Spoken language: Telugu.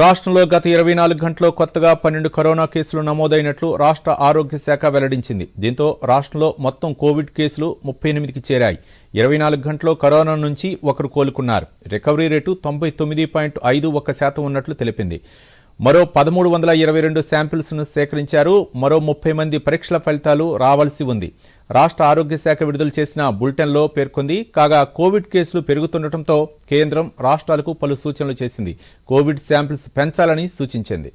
రాష్ట్రంలో గత ఇరవై నాలుగు గంటల్లో కొత్తగా పన్నెండు కరోనా కేసులు నమోదైనట్లు రాష్ట్ర ఆరోగ్య శాఖ వెల్లడించింది దీంతో రాష్ట్రంలో మొత్తం కోవిడ్ కేసులు ముప్పై ఎనిమిదికి చేరాయి ఇరవై నాలుగు గంటల్లో కరోనా నుంచి ఒకరు కోలుకున్నారు రికవరీ రేటు తొంభై తొమ్మిది పాయింట్ ఐదు శాతం ఉన్నట్లు తెలిపింది మరో పదమూడు వందల ఇరవై రెండు శాంపిల్స్ను సేకరించారు మరో ముప్పై మంది పరీక్షల ఫలితాలు రావాల్సి ఉంది రాష్ట్ర ఆరోగ్య శాఖ విడుదల చేసిన బులెటిన్లో పేర్కొంది కాగా కోవిడ్ కేసులు పెరుగుతుండటంతో కేంద్రం రాష్ట్రాలకు పలు సూచనలు చేసింది కోవిడ్ శాంపిల్స్ పెంచాలని సూచించింది